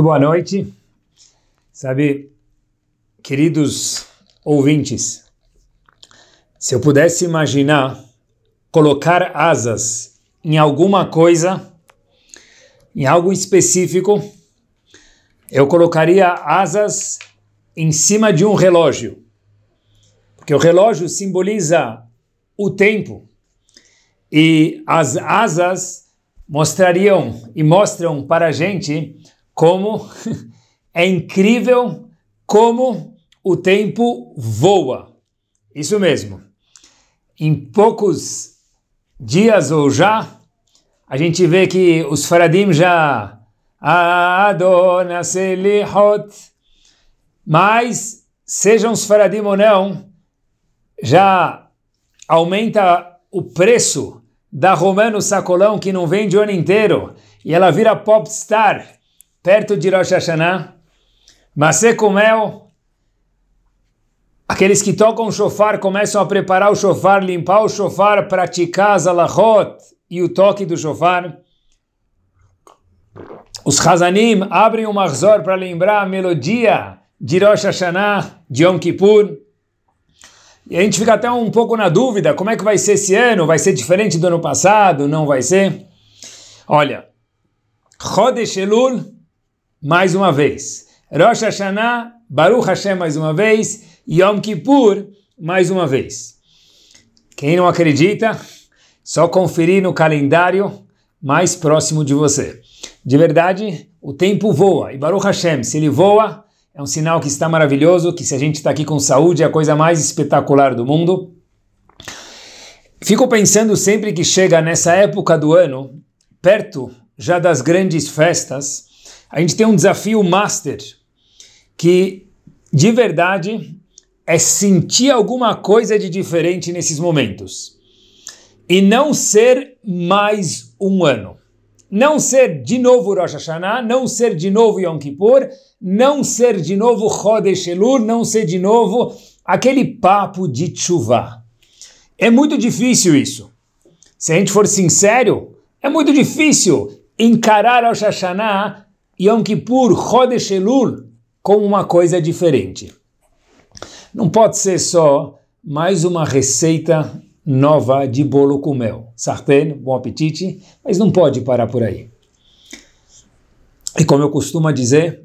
Muito boa noite. Sabe, queridos ouvintes, se eu pudesse imaginar colocar asas em alguma coisa, em algo específico, eu colocaria asas em cima de um relógio. Porque o relógio simboliza o tempo e as asas mostrariam e mostram para a gente como é incrível como o tempo voa. Isso mesmo. Em poucos dias ou já, a gente vê que os faradim já Adona Selihot. Mas, sejam os faradim ou não, já aumenta o preço da Romano Sacolão, que não vende o ano inteiro, e ela vira popstar perto de Rosh Hashanah, Masé mel, aqueles que tocam o shofar começam a preparar o shofar, limpar o shofar, praticar as alahot e o toque do shofar. Os Hazanim abrem o marzor para lembrar a melodia de Rosh Hashanah, de Yom Kippur. E a gente fica até um pouco na dúvida, como é que vai ser esse ano? Vai ser diferente do ano passado? Não vai ser? Olha, Chodesh Elul mais uma vez. Rosh Hashanah, Baruch Hashem mais uma vez. Yom Kippur mais uma vez. Quem não acredita, só conferir no calendário mais próximo de você. De verdade, o tempo voa. E Baruch Hashem, se ele voa, é um sinal que está maravilhoso, que se a gente está aqui com saúde é a coisa mais espetacular do mundo. Fico pensando sempre que chega nessa época do ano, perto já das grandes festas, a gente tem um desafio master, que de verdade é sentir alguma coisa de diferente nesses momentos. E não ser mais um ano. Não ser de novo Rosh Hashanah, não ser de novo Yom Kippur, não ser de novo Chodesh Elul, não ser de novo aquele papo de chuva. É muito difícil isso. Se a gente for sincero, é muito difícil encarar Rosh Hashanah Yom Kippur, Chodesh Elul, como uma coisa diferente. Não pode ser só mais uma receita nova de bolo com mel. Sartén, bom apetite, mas não pode parar por aí. E como eu costumo dizer,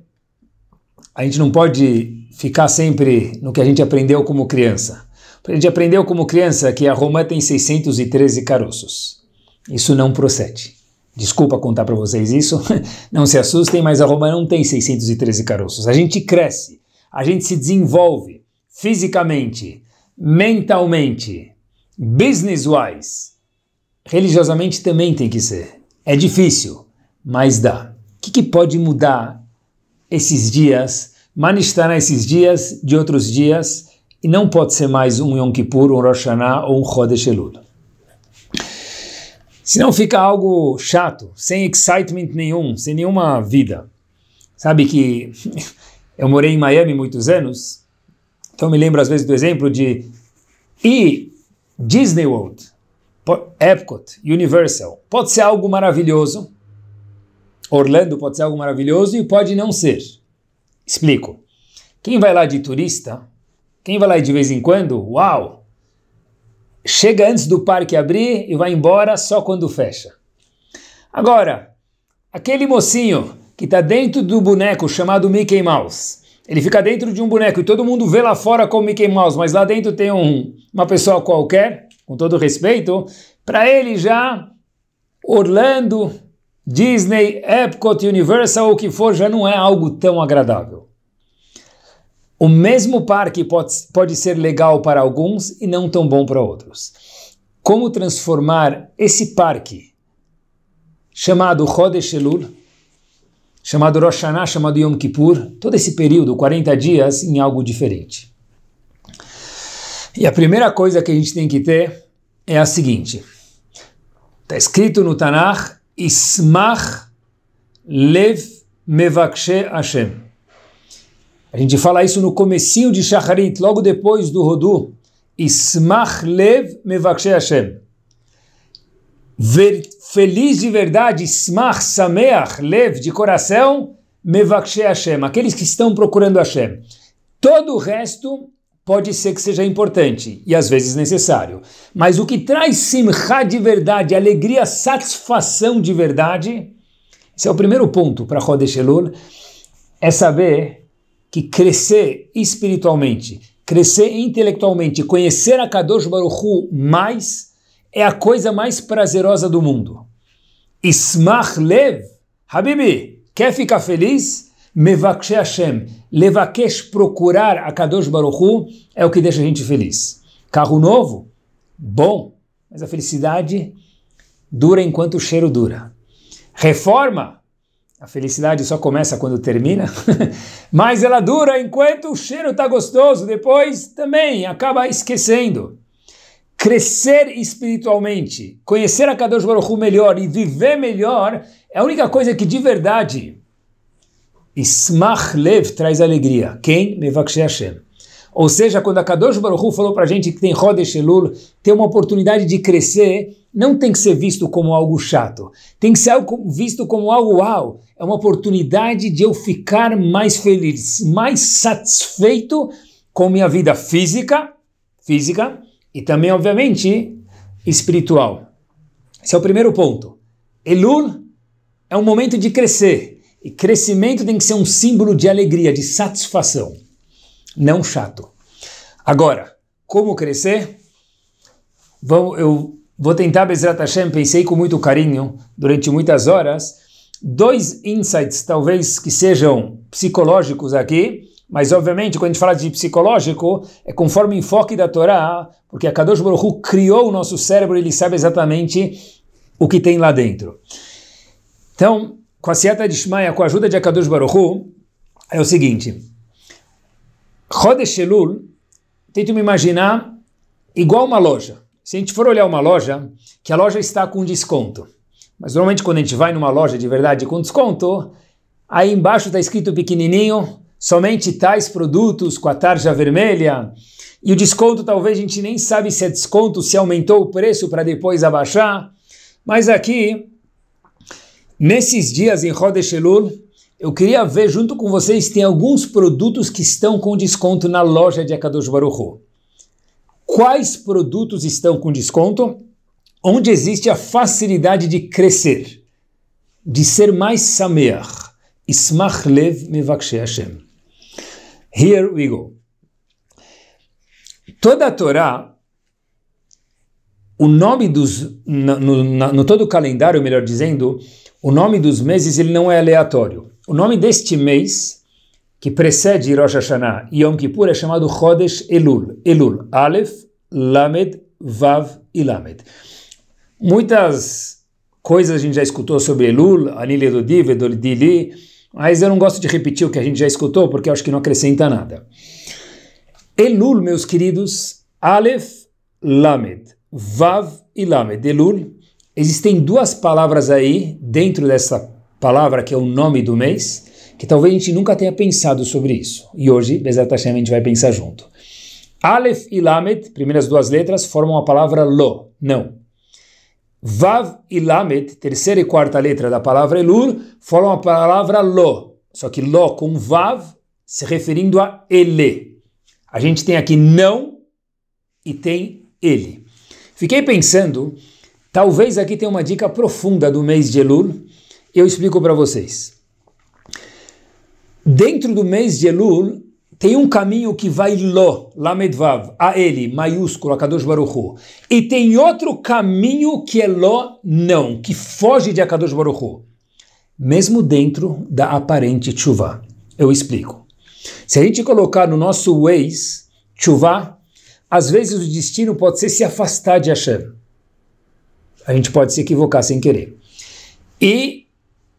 a gente não pode ficar sempre no que a gente aprendeu como criança. A gente aprendeu como criança é que a romã tem 613 caroços. Isso não procede. Desculpa contar para vocês isso, não se assustem, mas a Roma não tem 613 caroços. A gente cresce, a gente se desenvolve fisicamente, mentalmente, business-wise. Religiosamente também tem que ser. É difícil, mas dá. O que, que pode mudar esses dias, manistana esses dias de outros dias, e não pode ser mais um Yom Kippur, um Rosh Hashanah ou um Chodesh se não fica algo chato, sem excitement nenhum, sem nenhuma vida. Sabe que eu morei em Miami muitos anos, então me lembro às vezes do exemplo de e Disney World, Epcot, Universal. Pode ser algo maravilhoso. Orlando pode ser algo maravilhoso e pode não ser. Explico. Quem vai lá de turista, quem vai lá de vez em quando, uau, chega antes do parque abrir e vai embora só quando fecha. Agora, aquele mocinho que está dentro do boneco chamado Mickey Mouse, ele fica dentro de um boneco e todo mundo vê lá fora como Mickey Mouse, mas lá dentro tem um, uma pessoa qualquer, com todo respeito, para ele já Orlando, Disney, Epcot, Universal, ou o que for, já não é algo tão agradável. O mesmo parque pode, pode ser legal para alguns e não tão bom para outros. Como transformar esse parque, chamado Chodesh Elul, chamado Rosh Hashanah, chamado Yom Kippur, todo esse período, 40 dias, em algo diferente? E a primeira coisa que a gente tem que ter é a seguinte. Está escrito no Tanakh, Ismach Lev Mevakshe Hashem. A gente fala isso no comecinho de Shacharit, logo depois do Rodu. Ismach lev mevakshe Hashem. Ver, feliz de verdade, ismach sameach lev, de coração, mevakshe Hashem. Aqueles que estão procurando Hashem. Todo o resto pode ser que seja importante e às vezes necessário. Mas o que traz simcha de verdade, alegria, satisfação de verdade, esse é o primeiro ponto para Rodesh é saber que crescer espiritualmente, crescer intelectualmente, conhecer a Kadosh Baruch Hu mais é a coisa mais prazerosa do mundo. Ismach Lev, Habibi, quer ficar feliz? Mevakshe Hashem, levakesh, procurar a Kadosh Baruch Hu, é o que deixa a gente feliz. Carro novo? Bom, mas a felicidade dura enquanto o cheiro dura. Reforma? A felicidade só começa quando termina, mas ela dura enquanto o cheiro está gostoso, depois também acaba esquecendo. Crescer espiritualmente, conhecer a Kadosh Baruch Hu melhor e viver melhor é a única coisa que de verdade Ismach Lev traz alegria. Quem? Mevaksheh Hashem. Ou seja, quando a Kadosh Baruchu falou para a gente que tem Rodesh Elul, ter uma oportunidade de crescer, não tem que ser visto como algo chato. Tem que ser algo, visto como algo uau. É uma oportunidade de eu ficar mais feliz, mais satisfeito com minha vida física, física e também, obviamente, espiritual. Esse é o primeiro ponto. Elul é um momento de crescer. E crescimento tem que ser um símbolo de alegria, de satisfação não chato. Agora, como crescer? eu vou tentar, Bezerra Hashem, pensei com muito carinho durante muitas horas, dois insights talvez que sejam psicológicos aqui, mas obviamente quando a gente fala de psicológico, é conforme o enfoque da Torá, porque a Kadosh Baruch criou o nosso cérebro, ele sabe exatamente o que tem lá dentro. Então, com a Sieta de Shmaya, com a ajuda de Akadosh Baruch é o seguinte, Rodesh Elul, tente me imaginar igual uma loja. Se a gente for olhar uma loja, que a loja está com desconto. Mas normalmente quando a gente vai numa loja de verdade com desconto, aí embaixo está escrito pequenininho, somente tais produtos com a tarja vermelha. E o desconto talvez a gente nem sabe se é desconto, se aumentou o preço para depois abaixar. Mas aqui, nesses dias em Rodesh Elul, eu queria ver junto com vocês, tem alguns produtos que estão com desconto na loja de Akadosh Baruch Quais produtos estão com desconto? Onde existe a facilidade de crescer, de ser mais sameach. Ismach lev mevakshe Hashem. Here we go. Toda a Torá, o nome dos, no, no, no todo o calendário, melhor dizendo, o nome dos meses ele não é aleatório. O nome deste mês, que precede Rosh Hashanah e Yom Kippur, é chamado Chodesh Elul. Elul, Aleph, Lamed, Vav e Lamed. Muitas coisas a gente já escutou sobre Elul, Anilha do do Dili, mas eu não gosto de repetir o que a gente já escutou, porque acho que não acrescenta nada. Elul, meus queridos, Aleph, Lamed, Vav e Lamed. Elul, existem duas palavras aí dentro dessa palavra que é o nome do mês, que talvez a gente nunca tenha pensado sobre isso. E hoje, Bezerra Hashem, a gente vai pensar junto. Aleph e Lamed, primeiras duas letras, formam a palavra lo, não. Vav e Lamed, terceira e quarta letra da palavra Elur, formam a palavra lo. Só que lo com Vav, se referindo a ele. A gente tem aqui não e tem ele. Fiquei pensando, talvez aqui tenha uma dica profunda do mês de Elul, eu explico para vocês. Dentro do mês de Elul, tem um caminho que vai Ló, Lamedvav, a ele, maiúsculo, Akadosh Baruchu. E tem outro caminho que é Ló, não, que foge de Akadosh Baruchu. Mesmo dentro da aparente chuva. Eu explico. Se a gente colocar no nosso Waze, chuva, às vezes o destino pode ser se afastar de Hashem. A gente pode se equivocar sem querer. E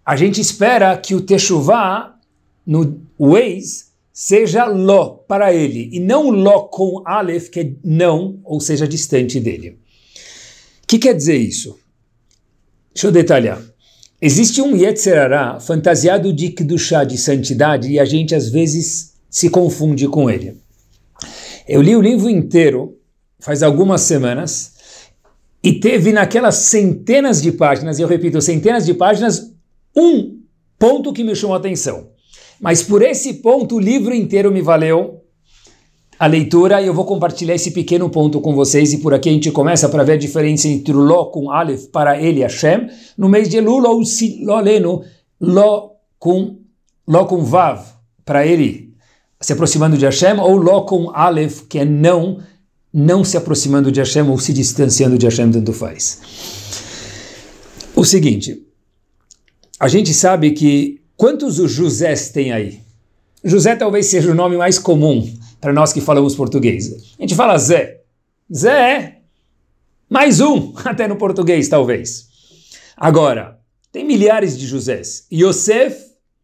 a gente espera que o Teshuvah no Waze seja Ló para ele, e não Ló com Aleph, que é não, ou seja, distante dele. O que quer dizer isso? Deixa eu detalhar. Existe um Yetzerará fantasiado de Kedushá, de santidade, e a gente às vezes se confunde com ele. Eu li o livro inteiro, faz algumas semanas, e teve naquelas centenas de páginas, e eu repito, centenas de páginas, um ponto que me chamou a atenção. Mas por esse ponto o livro inteiro me valeu a leitura e eu vou compartilhar esse pequeno ponto com vocês e por aqui a gente começa para ver a diferença entre o Ló com Aleph para ele Hashem no mês de Elul ou si, Ló Leno Ló com Ló com Vav para ele se aproximando de Hashem ou Ló com Aleph que é não não se aproximando de Hashem ou se distanciando de Hashem tanto faz o seguinte a gente sabe que quantos os Josés tem aí? José talvez seja o nome mais comum para nós que falamos português. A gente fala Zé. Zé é mais um, até no português talvez. Agora, tem milhares de Josés. Yosef,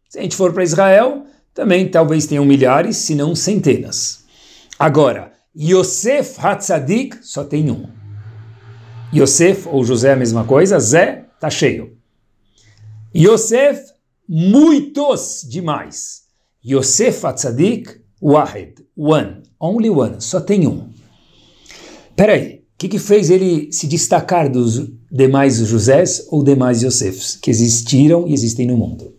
se a gente for para Israel, também talvez tenham milhares, se não centenas. Agora, Yosef Hatzadik só tem um. Yosef ou José é a mesma coisa, Zé está cheio. Yosef, muitos demais. Yosef Atzadik, Wahed, one, only one, só tem um. Peraí, o que, que fez ele se destacar dos demais Josés ou demais Yosefs que existiram e existem no mundo?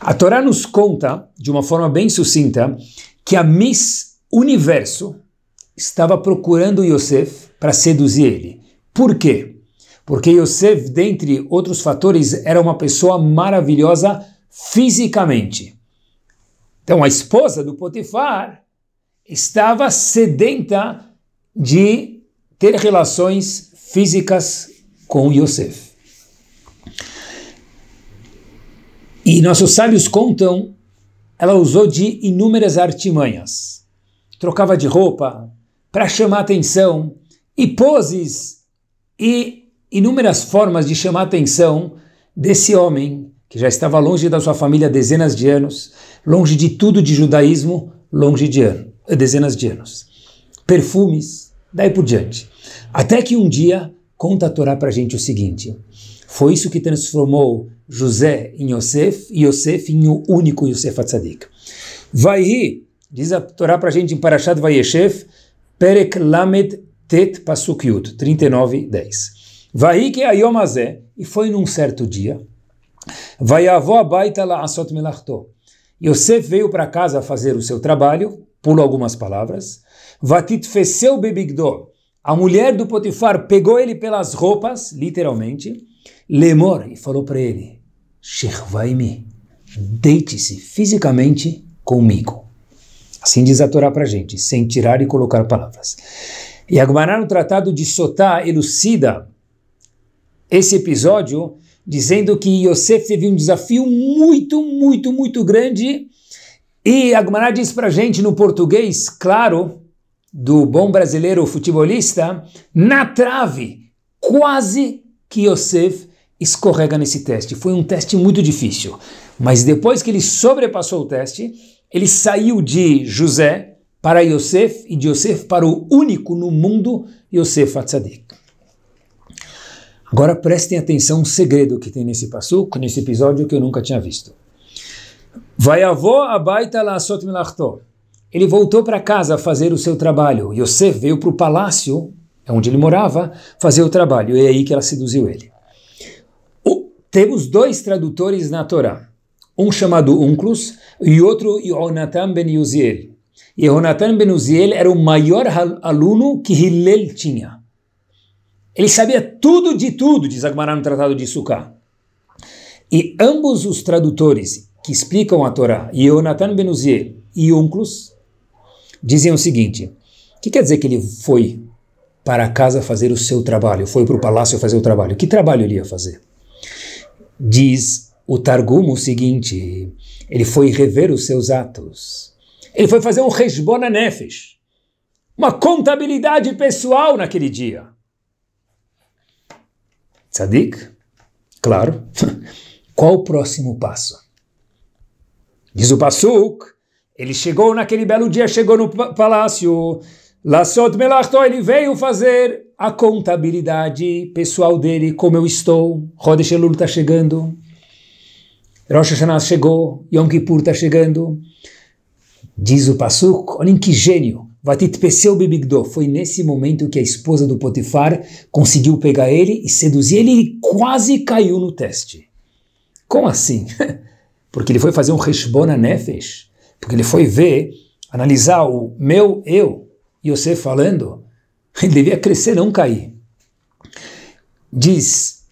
A Torá nos conta, de uma forma bem sucinta, que a Miss Universo estava procurando Yosef para seduzir ele. Por quê? porque Yosef, dentre outros fatores, era uma pessoa maravilhosa fisicamente. Então, a esposa do Potifar estava sedenta de ter relações físicas com Yosef. E nossos sábios contam, ela usou de inúmeras artimanhas. Trocava de roupa para chamar atenção e poses e inúmeras formas de chamar a atenção desse homem que já estava longe da sua família dezenas de anos, longe de tudo de judaísmo, longe de ano, dezenas de anos. Perfumes, daí por diante. Até que um dia conta a Torá para a gente o seguinte: foi isso que transformou José em Yosef e Yosef em o único Yosef Atzadik. Vai rir, diz a Torá para a gente em Parashat Vayeshev, Perek Lamed Tet Pasuk Yud, 39, 10. Vai que ayomazé, é e foi num certo dia. Vai avó baita la asot melachto. Yosef veio para casa fazer o seu trabalho, pulo algumas palavras. Vatit feceu bebigdor. A mulher do Potifar pegou ele pelas roupas, literalmente, lemor, e falou para ele: Shechvaimi, deite-se fisicamente comigo. Assim diz a Torá para gente, sem tirar e colocar palavras. E Agmará, no tratado de Sotá, elucida esse episódio dizendo que Yosef teve um desafio muito, muito, muito grande. E Agmará diz para gente no português, claro, do bom brasileiro futebolista, na trave, quase que Yosef escorrega nesse teste. Foi um teste muito difícil. Mas depois que ele sobrepassou o teste, ele saiu de José para Yosef e de Yosef para o único no mundo, Yosef Atzadik. Agora prestem atenção um segredo que tem nesse passuco, nesse episódio que eu nunca tinha visto. Vai avô abaita la sot milachtor. Ele voltou para casa fazer o seu trabalho. Yosef veio para o palácio, é onde ele morava, fazer o trabalho. E é aí que ela seduziu ele. O, temos dois tradutores na Torá. Um chamado Unclus e outro Yonatan ben Uziel. E Yonatan ben Uziel era o maior aluno que Hillel tinha. Ele sabia tudo de tudo, diz Agmará no Tratado de Sukkah. E ambos os tradutores que explicam a Torá, Yonatan Benuziel e Unclus, diziam o seguinte: o que quer dizer que ele foi para casa fazer o seu trabalho, foi para o palácio fazer o trabalho? Que trabalho ele ia fazer? Diz o Targum o seguinte: ele foi rever os seus atos. Ele foi fazer um Reshbona Nefesh, uma contabilidade pessoal naquele dia. Tzadik? Claro. Qual o próximo passo? Diz o Passuk, ele chegou naquele belo dia, chegou no palácio. Lassot Melachto, ele veio fazer a contabilidade pessoal dele, como eu estou. Rodesh Elul está chegando. Rosh Hashanah chegou. Yom Kippur está chegando. Diz o Passuk, olhem que gênio. Vatitpeseu Bibigdô. Foi nesse momento que a esposa do Potifar conseguiu pegar ele e seduzir ele. Ele quase caiu no teste. Como assim? Porque ele foi fazer um Reshbona Nefesh. Porque ele foi ver, analisar o meu eu e você falando. Ele devia crescer, não cair. Diz,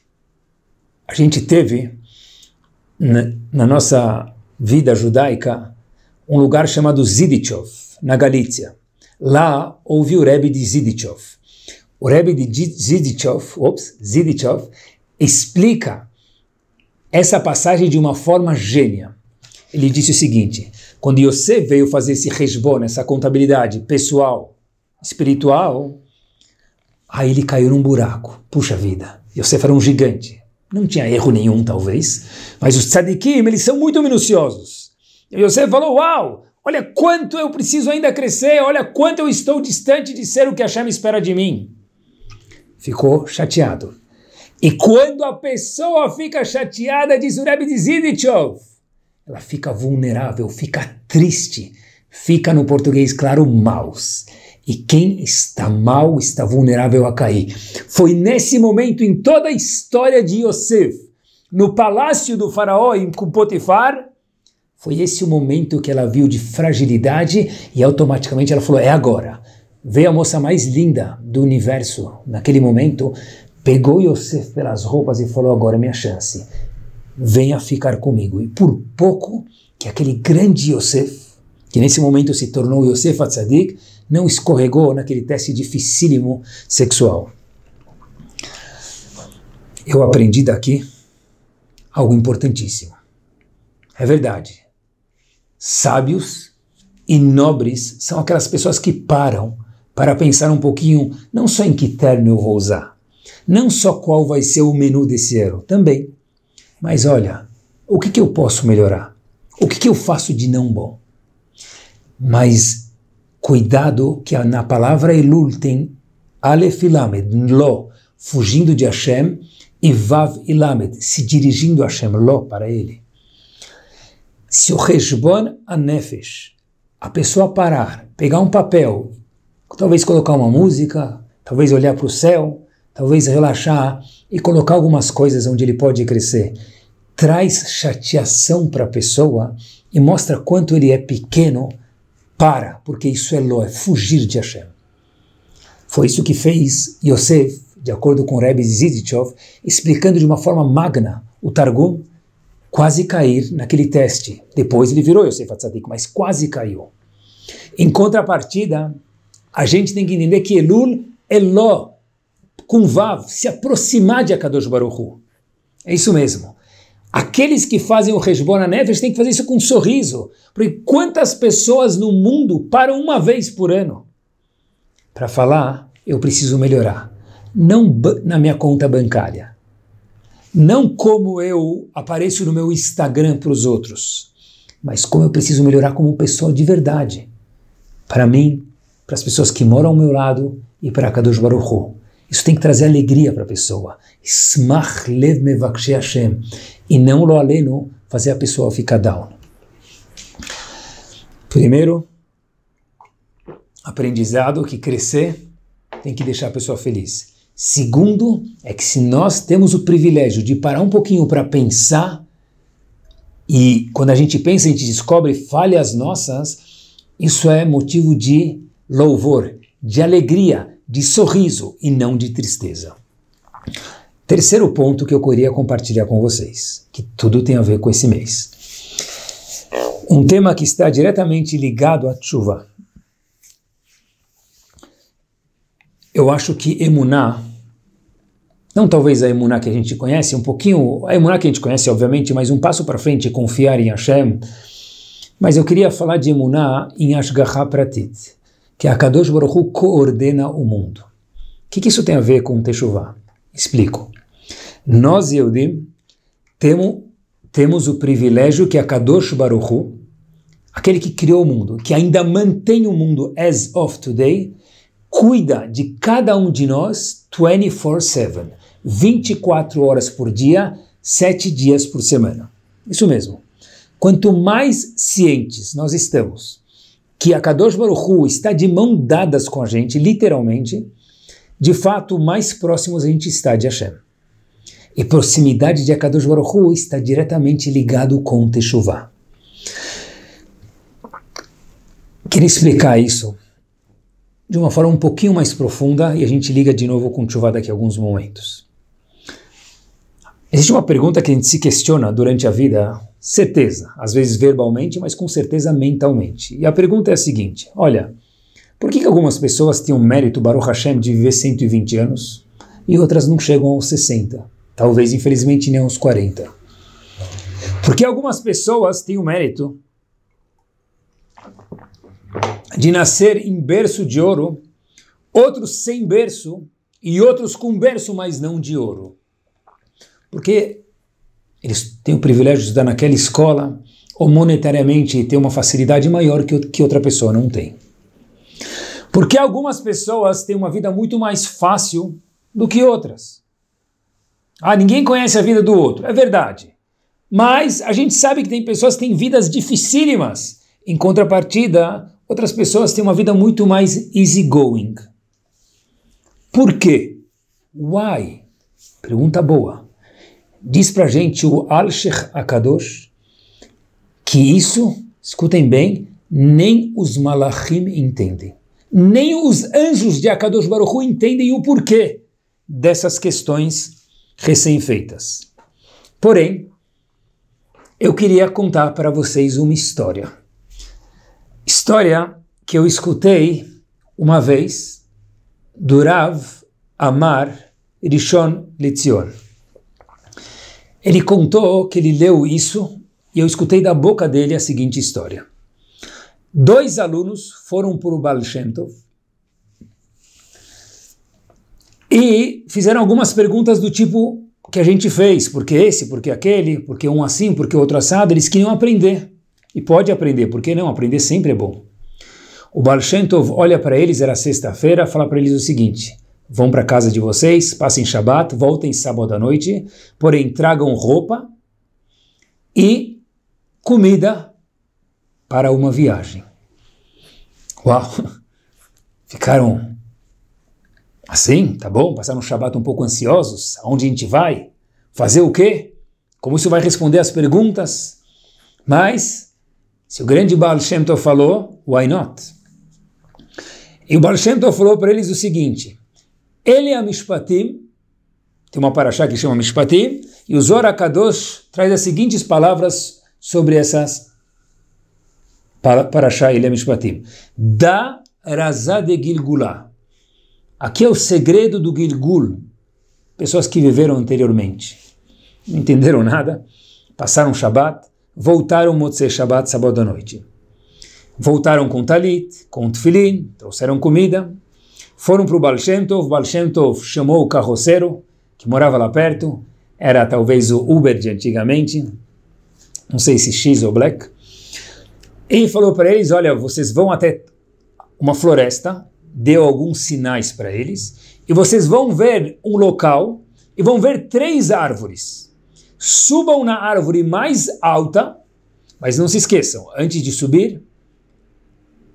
a gente teve na, na nossa vida judaica um lugar chamado Zidichov, na Galícia. Lá houve o Rebbe de Zidichov. O Rebbe de Zidichov, ops, Zidichov explica essa passagem de uma forma gênia. Ele disse o seguinte: quando você veio fazer esse resbon, essa contabilidade pessoal, espiritual, aí ele caiu num buraco. Puxa vida, você era um gigante. Não tinha erro nenhum, talvez, mas os tzadikim, eles são muito minuciosos. E Yosef falou: Uau, Olha quanto eu preciso ainda crescer, olha quanto eu estou distante de ser o que a chama espera de mim. Ficou chateado. E quando a pessoa fica chateada, diz o Rebbe de Zidichov, ela fica vulnerável, fica triste, fica no português, claro, maus. E quem está mal está vulnerável a cair. Foi nesse momento em toda a história de Yosef, no palácio do faraó com Potifar, foi esse o momento que ela viu de fragilidade e automaticamente ela falou: é agora. Veio a moça mais linda do universo naquele momento, pegou Yosef pelas roupas e falou: agora é minha chance. Venha ficar comigo. E por pouco que aquele grande Yosef, que nesse momento se tornou Yosef Atzadik, não escorregou naquele teste dificílimo sexual. Eu aprendi daqui algo importantíssimo. É verdade sábios e nobres são aquelas pessoas que param para pensar um pouquinho, não só em que terno eu vou usar, não só qual vai ser o menu desse ano, também. Mas olha, o que, que eu posso melhorar? O que, que eu faço de não bom? Mas cuidado que na palavra Elul tem Aleph e Lamed, Lo, fugindo de Hashem, e Vav e Lamed, se dirigindo a Hashem, Lo, para ele se o Heshbon Anefesh, a pessoa parar, pegar um papel, talvez colocar uma música, talvez olhar para o céu, talvez relaxar e colocar algumas coisas onde ele pode crescer, traz chateação para a pessoa e mostra quanto ele é pequeno, para, porque isso é lo, é fugir de Hashem. Foi isso que fez Yosef, de acordo com Rebbe Zizitchov, explicando de uma forma magna o Targum quase cair naquele teste. Depois ele virou Yosef Atzadik, mas quase caiu. Em contrapartida, a gente tem que entender que Elul é Ló, com Vav, se aproximar de Akadosh Baruchu. É isso mesmo. Aqueles que fazem o Resbona Neves têm que fazer isso com um sorriso. Porque quantas pessoas no mundo param uma vez por ano para falar, eu preciso melhorar. Não na minha conta bancária, não como eu apareço no meu Instagram para os outros, mas como eu preciso melhorar como pessoa de verdade. Para mim, para as pessoas que moram ao meu lado e para Kadosh Baruch Hu. Isso tem que trazer alegria para a pessoa. Smach lev Hashem. E não lo aleno fazer a pessoa ficar down. Primeiro, aprendizado que crescer tem que deixar a pessoa feliz. Segundo, é que se nós temos o privilégio de parar um pouquinho para pensar, e quando a gente pensa, a gente descobre falhas nossas, isso é motivo de louvor, de alegria, de sorriso e não de tristeza. Terceiro ponto que eu queria compartilhar com vocês, que tudo tem a ver com esse mês. Um tema que está diretamente ligado à chuva. Eu acho que emuná não talvez a emuná que a gente conhece, um pouquinho, a emuná que a gente conhece, obviamente, mas um passo para frente, confiar em Hashem. Mas eu queria falar de emuná em Ashgaha Pratit, que a Kadosh Baruch Hu coordena o mundo. O que, que, isso tem a ver com Teshuvah? Explico. Nós, Yehudim, temos, temos o privilégio que a Kadosh Baruch Hu, aquele que criou o mundo, que ainda mantém o mundo as of today, cuida de cada um de nós 24/7. 24 horas por dia, 7 dias por semana. Isso mesmo. Quanto mais cientes nós estamos que a Kadosh Baruchu está de mão dadas com a gente, literalmente, de fato, mais próximos a gente está de Hashem. E proximidade de Akadosh Baruchu está diretamente ligado com Teshuvah. Queria explicar isso de uma forma um pouquinho mais profunda e a gente liga de novo com Teshuvah daqui a alguns momentos. Existe uma pergunta que a gente se questiona durante a vida, certeza, às vezes verbalmente, mas com certeza mentalmente. E a pergunta é a seguinte: olha, por que, que algumas pessoas têm o um mérito, Baruch Hashem, de viver 120 anos e outras não chegam aos 60? Talvez, infelizmente, nem aos 40. Por que algumas pessoas têm o um mérito de nascer em berço de ouro, outros sem berço e outros com berço, mas não de ouro porque eles têm o privilégio de estudar naquela escola ou monetariamente ter uma facilidade maior que, que outra pessoa não tem. Porque algumas pessoas têm uma vida muito mais fácil do que outras. Ah, ninguém conhece a vida do outro. É verdade. Mas a gente sabe que tem pessoas que têm vidas dificílimas. Em contrapartida, outras pessoas têm uma vida muito mais easygoing. Por quê? Why? Pergunta boa diz para gente o Al-Sheikh Akadosh que isso, escutem bem, nem os malachim entendem. Nem os anjos de Akadosh Baruch entendem o porquê dessas questões recém-feitas. Porém, eu queria contar para vocês uma história. História que eu escutei uma vez do Rav Amar Rishon Lezion. Ele contou que ele leu isso e eu escutei da boca dele a seguinte história. Dois alunos foram para o Baal Shem Tov e fizeram algumas perguntas do tipo que a gente fez, porque esse, porque aquele, porque um assim, porque outro assado, eles queriam aprender. E pode aprender, por que não? Aprender sempre é bom. O Baal Shem Tov olha para eles, era sexta-feira, fala para eles o seguinte, Vão para a casa de vocês, passem Shabat, voltem sábado à noite, porém tragam roupa e comida para uma viagem. Uau! Ficaram assim, tá bom? Passaram um Shabat um pouco ansiosos. Aonde a gente vai? Fazer o quê? Como isso vai responder às perguntas? Mas, se o grande Baal Shem Tov falou, why not? E o Baal Shem Tov falou para eles o seguinte, ele é a Mishpatim, tem uma paraxá que chama Mishpatim, e o Zohar traz as seguintes palavras sobre essas paraxá, ele é Mishpatim. Da Razá de Gilgulá. Aqui é o segredo do Gilgul. Pessoas que viveram anteriormente. Não entenderam nada, passaram Shabat, voltaram Motzei Shabat, sábado à noite. Voltaram com talit, com tefilin, trouxeram comida, foram para o Balshentov. Balshentov chamou o carroceiro, que morava lá perto, era talvez o Uber de antigamente, não sei se X ou Black, e falou para eles: Olha, vocês vão até uma floresta, deu alguns sinais para eles, e vocês vão ver um local e vão ver três árvores. Subam na árvore mais alta, mas não se esqueçam, antes de subir,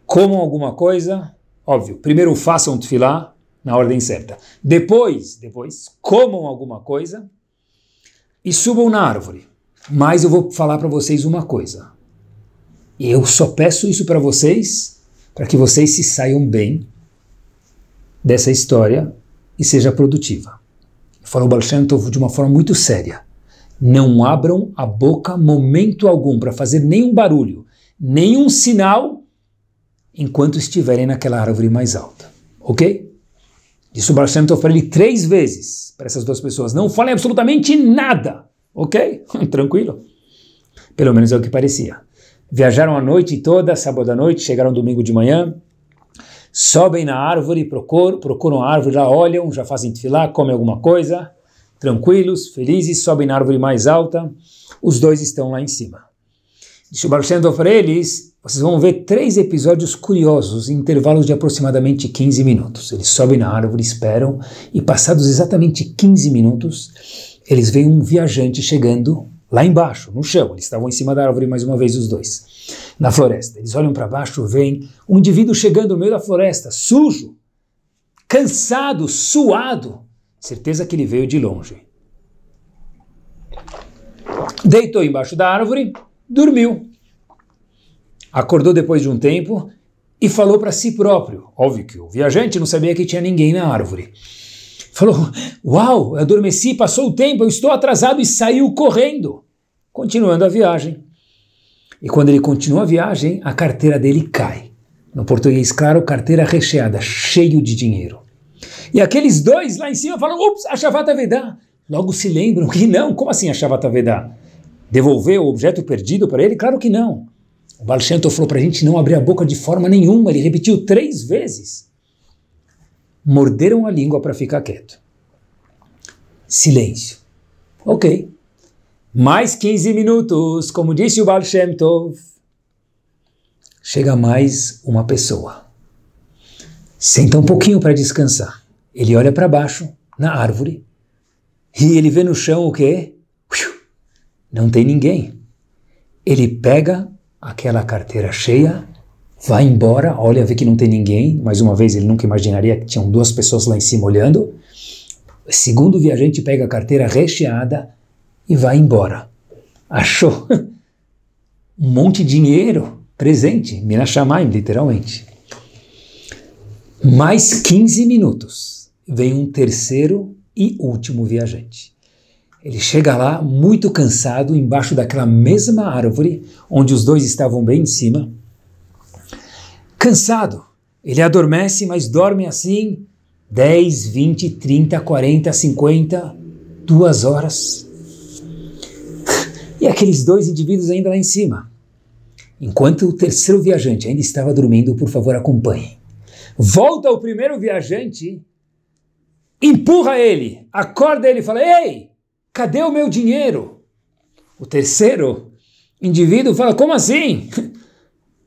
comam alguma coisa, Óbvio, primeiro façam tefilá na ordem certa. Depois, depois, comam alguma coisa e subam na árvore. Mas eu vou falar para vocês uma coisa. E eu só peço isso para vocês para que vocês se saiam bem dessa história e seja produtiva. Falou Baal de uma forma muito séria. Não abram a boca momento algum para fazer nenhum barulho, nenhum sinal enquanto estiverem naquela árvore mais alta. Ok? Isso o Baruch Shem para ele três vezes, para essas duas pessoas. Não falem absolutamente nada. Ok? Tranquilo. Pelo menos é o que parecia. Viajaram a noite toda, sábado à noite, chegaram domingo de manhã, sobem na árvore, procuram, procuram a árvore, lá olham, já fazem tefilá, comem alguma coisa, tranquilos, felizes, sobem na árvore mais alta, os dois estão lá em cima de para eles, vocês vão ver três episódios curiosos em intervalos de aproximadamente 15 minutos. Eles sobem na árvore, esperam, e passados exatamente 15 minutos, eles veem um viajante chegando lá embaixo, no chão. Eles estavam em cima da árvore mais uma vez os dois, na floresta. Eles olham para baixo, veem um indivíduo chegando no meio da floresta, sujo, cansado, suado. Certeza que ele veio de longe. Deitou embaixo da árvore, dormiu. Acordou depois de um tempo e falou para si próprio. Óbvio que o viajante não sabia que tinha ninguém na árvore. Falou: Uau, eu adormeci, passou o tempo, eu estou atrasado e saiu correndo, continuando a viagem. E quando ele continua a viagem, a carteira dele cai. No português, claro, carteira recheada, cheio de dinheiro. E aqueles dois lá em cima falam: Ups, a Shavata Vedá. Logo se lembram que não, como assim a Shavata Vedá? devolver o objeto perdido para ele? Claro que não. O Baal Shem Tov falou para a gente não abrir a boca de forma nenhuma, ele repetiu três vezes. Morderam a língua para ficar quieto. Silêncio. Ok. Mais 15 minutos, como disse o Baal Shem Tov. Chega mais uma pessoa. Senta um pouquinho para descansar. Ele olha para baixo, na árvore, e ele vê no chão o quê? não tem ninguém. Ele pega aquela carteira cheia, vai embora, olha, vê que não tem ninguém. Mais uma vez, ele nunca imaginaria que tinham duas pessoas lá em cima olhando. O segundo viajante pega a carteira recheada e vai embora. Achou um monte de dinheiro presente, Minashamayim, literalmente. Mais 15 minutos, vem um terceiro e último viajante. Ele chega lá muito cansado, embaixo daquela mesma árvore, onde os dois estavam bem em cima. Cansado, ele adormece, mas dorme assim 10, 20, 30, 40, 50, duas horas. E aqueles dois indivíduos ainda lá em cima. Enquanto o terceiro viajante ainda estava dormindo, por favor, acompanhe. Volta o primeiro viajante, empurra ele, acorda ele e fala: Ei, Cadê o meu dinheiro? O terceiro indivíduo fala: Como assim?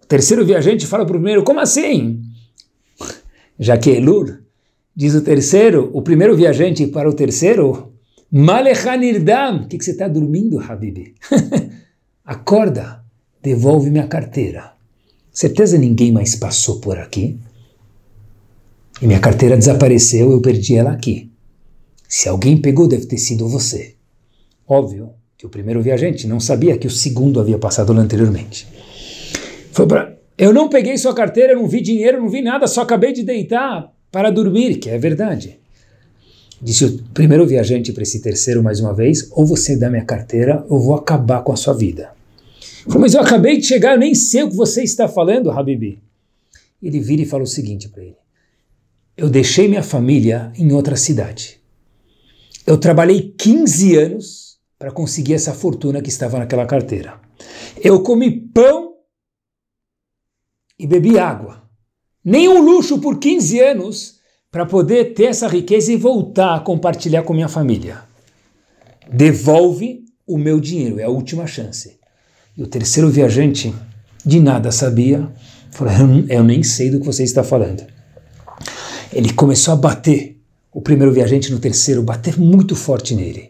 O terceiro viajante fala para o primeiro: Como assim? Já que é diz o terceiro, o primeiro viajante para o terceiro: Malechanirdam. O que, que você está dormindo, Habib? Acorda, devolve minha carteira. Certeza ninguém mais passou por aqui. E minha carteira desapareceu, eu perdi ela aqui. Se alguém pegou, deve ter sido você. Óbvio que o primeiro viajante não sabia que o segundo havia passado lá anteriormente. Foi para. Eu não peguei sua carteira, não vi dinheiro, não vi nada, só acabei de deitar para dormir, que é verdade. Disse o primeiro viajante para esse terceiro mais uma vez: ou você dá minha carteira, ou vou acabar com a sua vida. Falou, mas eu acabei de chegar, eu nem sei o que você está falando, Habibi. Ele vira e fala o seguinte para ele: Eu deixei minha família em outra cidade. Eu trabalhei 15 anos para conseguir essa fortuna que estava naquela carteira. Eu comi pão e bebi água. Nenhum luxo por 15 anos para poder ter essa riqueza e voltar a compartilhar com minha família. Devolve o meu dinheiro, é a última chance. E o terceiro viajante de nada sabia, falou: hum, Eu nem sei do que você está falando. Ele começou a bater, o primeiro viajante no terceiro, bater muito forte nele.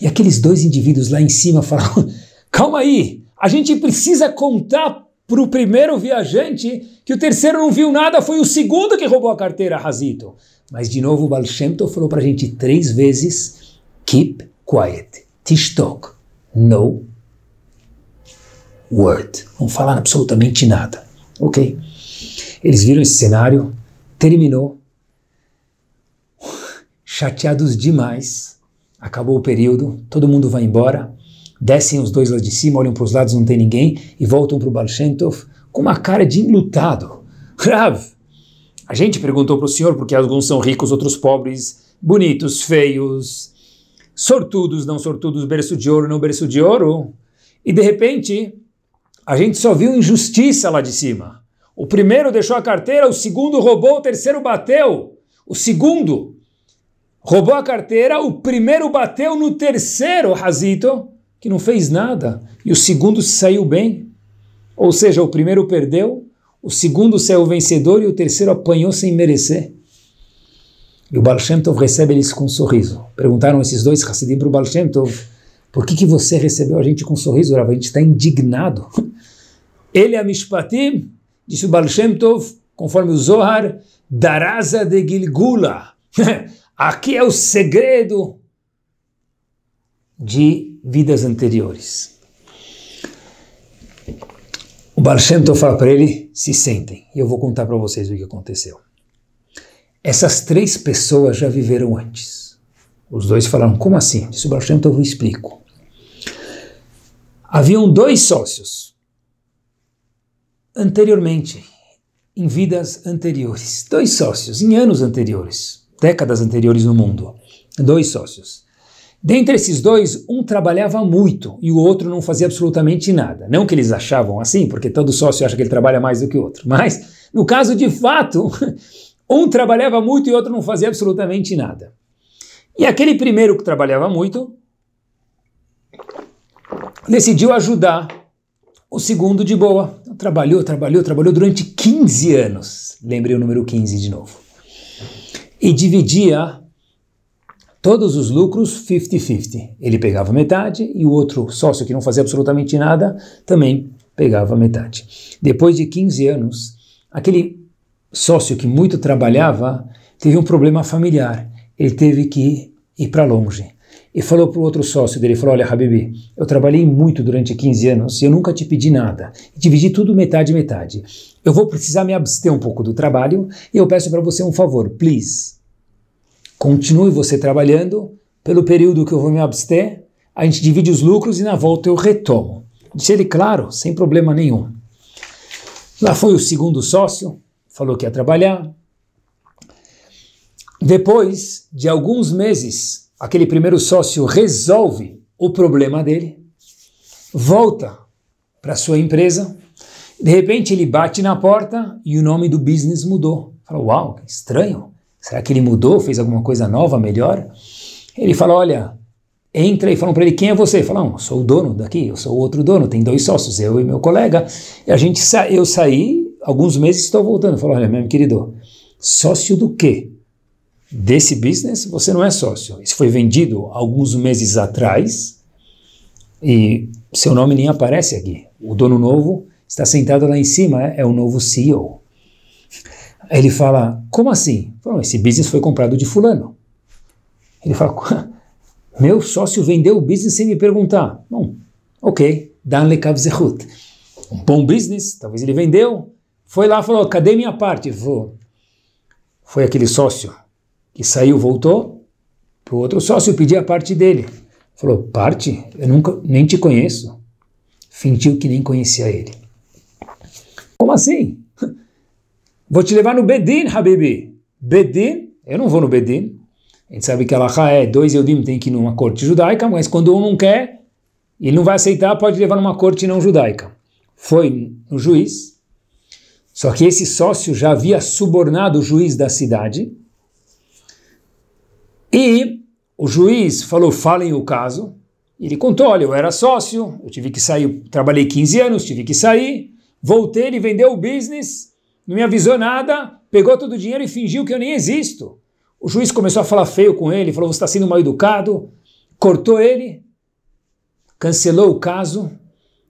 E aqueles dois indivíduos lá em cima falaram: calma aí, a gente precisa contar para o primeiro viajante que o terceiro não viu nada, foi o segundo que roubou a carteira, Razito. Mas de novo, o Baal Shem Tov falou para a gente três vezes: keep quiet, tishtok, no word. Não falar absolutamente nada. Ok. Eles viram esse cenário, terminou, chateados demais acabou o período, todo mundo vai embora, descem os dois lá de cima, olham para os lados, não tem ninguém, e voltam para o Balshentov com uma cara de enlutado. Rav, a gente perguntou para o senhor porque alguns são ricos, outros pobres, bonitos, feios, sortudos, não sortudos, berço de ouro, não berço de ouro, e de repente a gente só viu injustiça lá de cima. O primeiro deixou a carteira, o segundo roubou, o terceiro bateu. O segundo roubou a carteira, o primeiro bateu no terceiro, Razito, que não fez nada, e o segundo saiu bem. Ou seja, o primeiro perdeu, o segundo saiu vencedor e o terceiro apanhou sem merecer. E o Baal Shem Tov recebe eles com um sorriso. Perguntaram esses dois Hassidim para o Baal Shem Tov, por que, que você recebeu a gente com um sorriso, Rav? A gente está indignado. Ele a Mishpatim, disse o Baal Shem Tov, conforme o Zohar, Daraza de Gilgula. Aqui é o segredo de vidas anteriores. O Baal fala para ele, se sentem. E eu vou contar para vocês o que aconteceu. Essas três pessoas já viveram antes. Os dois falaram, como assim? Disse o Baal eu explico. Haviam dois sócios anteriormente, em vidas anteriores. Dois sócios, em anos anteriores décadas anteriores no mundo. Dois sócios. Dentre esses dois, um trabalhava muito e o outro não fazia absolutamente nada. Não que eles achavam assim, porque todo sócio acha que ele trabalha mais do que o outro. Mas, no caso de fato, um trabalhava muito e o outro não fazia absolutamente nada. E aquele primeiro que trabalhava muito decidiu ajudar o segundo de boa. Trabalhou, trabalhou, trabalhou durante 15 anos. Lembrei o número 15 de novo e dividia todos os lucros 50-50. Ele pegava metade e o outro sócio que não fazia absolutamente nada também pegava metade. Depois de 15 anos, aquele sócio que muito trabalhava teve um problema familiar. Ele teve que ir para longe. E falou para o outro sócio dele, falou, olha Habibi, eu trabalhei muito durante 15 anos e eu nunca te pedi nada. Dividi tudo metade metade. Eu vou precisar me abster um pouco do trabalho e eu peço para você um favor, please continue você trabalhando, pelo período que eu vou me abster, a gente divide os lucros e na volta eu retomo. Disse ele, claro, sem problema nenhum. Lá foi o segundo sócio, falou que ia trabalhar. Depois de alguns meses, aquele primeiro sócio resolve o problema dele, volta para sua empresa, de repente ele bate na porta e o nome do business mudou. Fala, uau, que estranho. Será que ele mudou, fez alguma coisa nova, melhor? Ele fala: Olha, entra e falam para ele: Quem é você? Falam: não, Sou o dono daqui, eu sou outro dono, tem dois sócios, eu e meu colega. E a gente sa eu saí, alguns meses estou voltando. Falou: Olha, meu querido, sócio do quê? Desse business você não é sócio. Isso foi vendido alguns meses atrás e seu nome nem aparece aqui. O dono novo está sentado lá em cima, é, é o novo CEO. Aí ele fala, como assim? Fala, esse business foi comprado de fulano. Ele fala, meu sócio vendeu o business sem me perguntar. Bom, ok, dan lekav zehut. Um bom business, talvez ele vendeu, foi lá falou, cadê minha parte? Vou. Foi aquele sócio que saiu, voltou, para o outro sócio pedir a parte dele. Falou, parte? Eu nunca, nem te conheço. Fingiu que nem conhecia ele. Como assim? Vou te levar no Bedin, Habibi. Bedin, eu não vou no Bedin. A gente sabe que Allahá é dois Eudim tem que ir numa corte judaica, mas quando um não quer, ele não vai aceitar, pode levar numa corte não judaica. Foi no juiz, só que esse sócio já havia subornado o juiz da cidade. E o juiz falou: falem o caso. Ele contou: olha, eu era sócio, eu tive que sair, trabalhei 15 anos, tive que sair, voltei, ele vendeu o business não me avisou nada, pegou todo o dinheiro e fingiu que eu nem existo. O juiz começou a falar feio com ele, falou: Você está sendo mal educado, cortou ele, cancelou o caso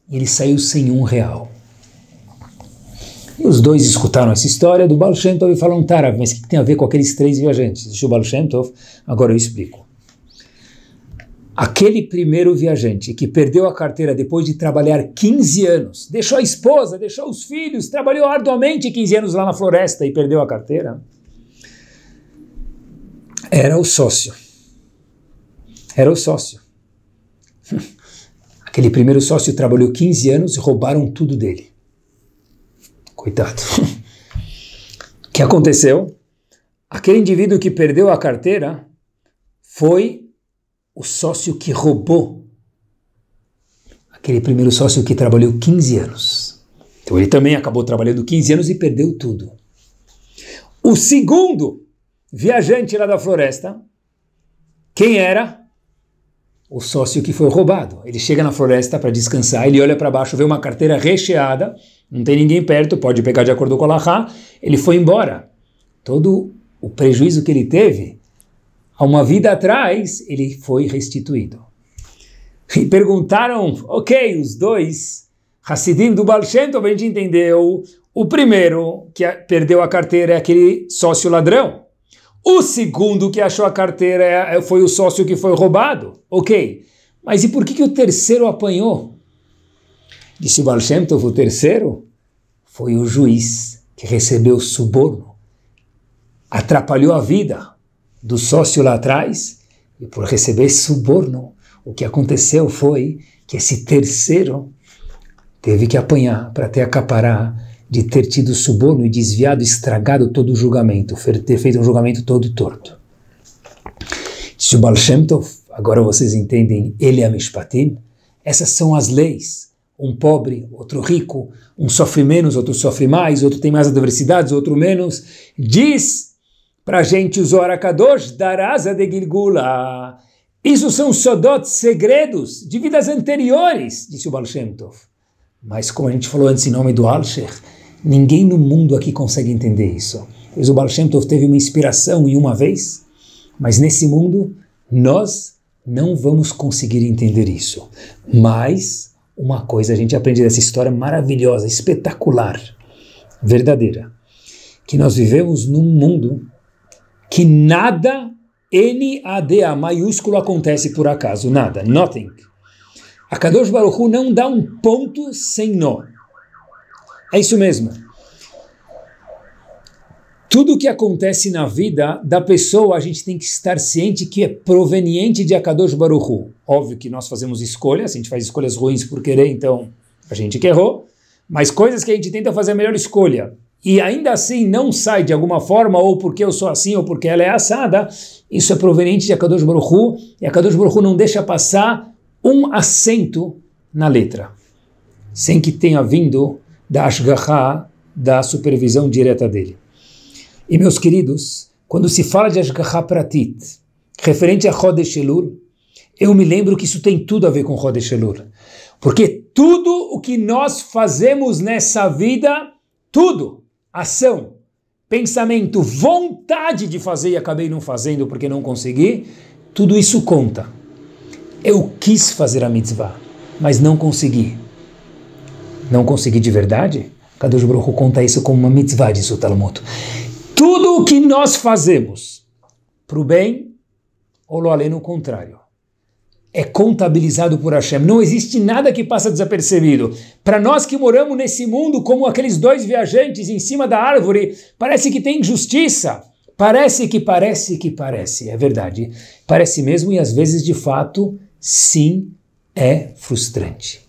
e ele saiu sem um real. E os dois escutaram essa história do Baal Shem Tov e falaram: Tarav, mas o que tem a ver com aqueles três viajantes? Deixa o Baal Shem Tov, agora eu explico. Aquele primeiro viajante que perdeu a carteira depois de trabalhar 15 anos, deixou a esposa, deixou os filhos, trabalhou arduamente 15 anos lá na floresta e perdeu a carteira, era o sócio. Era o sócio. Aquele primeiro sócio trabalhou 15 anos e roubaram tudo dele. Coitado. O que aconteceu? Aquele indivíduo que perdeu a carteira foi o sócio que roubou, aquele primeiro sócio que trabalhou 15 anos. Então ele também acabou trabalhando 15 anos e perdeu tudo. O segundo viajante lá da floresta, quem era? O sócio que foi roubado. Ele chega na floresta para descansar, ele olha para baixo, vê uma carteira recheada, não tem ninguém perto, pode pegar de acordo com o Lahá, ele foi embora. Todo o prejuízo que ele teve há uma vida atrás, ele foi restituído. E perguntaram, ok, os dois, Hassidim do Baal Shem a gente entendeu, o primeiro que perdeu a carteira é aquele sócio ladrão. O segundo que achou a carteira é, é, foi o sócio que foi roubado. Ok, mas e por que, que o terceiro apanhou? Disse o Baal Shem Tov, o terceiro foi o juiz que recebeu suborno, atrapalhou a vida, do sócio lá atrás e por receber suborno. O que aconteceu foi que esse terceiro teve que apanhar para ter acaparar de ter tido suborno e desviado, estragado todo o julgamento, ter feito um julgamento todo torto. Disse o Baal Shem Tov, agora vocês entendem ele é Mishpatim, essas são as leis. Um pobre, outro rico, um sofre menos, outro sofre mais, outro tem mais adversidades, outro menos. Diz para a gente, o Zohar Kadosh de Gilgula. Isso são sodot, segredos de vidas anteriores, disse o Baal Shem Tov. Mas como a gente falou antes em nome do Alsher, ninguém no mundo aqui consegue entender isso. Pois o Baal Shem Tov teve uma inspiração em uma vez, mas nesse mundo nós não vamos conseguir entender isso. Mas uma coisa a gente aprende dessa história maravilhosa, espetacular, verdadeira, que nós vivemos num mundo que nada, N-A-D-A, maiúsculo, acontece por acaso. Nada, nothing. A Kadosh Baruch Hu não dá um ponto sem nó. É isso mesmo. Tudo que acontece na vida da pessoa, a gente tem que estar ciente que é proveniente de Akadosh Baruch Hu. Óbvio que nós fazemos escolhas, a gente faz escolhas ruins por querer, então a gente que errou. Mas coisas que a gente tenta fazer a melhor escolha, e ainda assim não sai de alguma forma, ou porque eu sou assim, ou porque ela é assada, isso é proveniente de Akadosh Baruchu, e Akadosh Baruchu não deixa passar um acento na letra, sem que tenha vindo da Ashgaha, da supervisão direta dele. E meus queridos, quando se fala de Ashgaha Pratit, referente a Chodesh Elul, eu me lembro que isso tem tudo a ver com Chodesh Elul, porque tudo o que nós fazemos nessa vida, tudo, ação, pensamento, vontade de fazer e acabei não fazendo porque não consegui, tudo isso conta. Eu quis fazer a mitzvah, mas não consegui. Não consegui de verdade? Kadosh Baruch conta isso como uma mitzvah, disse o Talmud. Tudo o que nós fazemos, para o bem, ou lo além no contrário, é contabilizado por Hashem. Não existe nada que passa desapercebido. Para nós que moramos nesse mundo, como aqueles dois viajantes em cima da árvore, parece que tem injustiça. Parece que parece que parece. É verdade. Parece mesmo e às vezes, de fato, sim, é frustrante.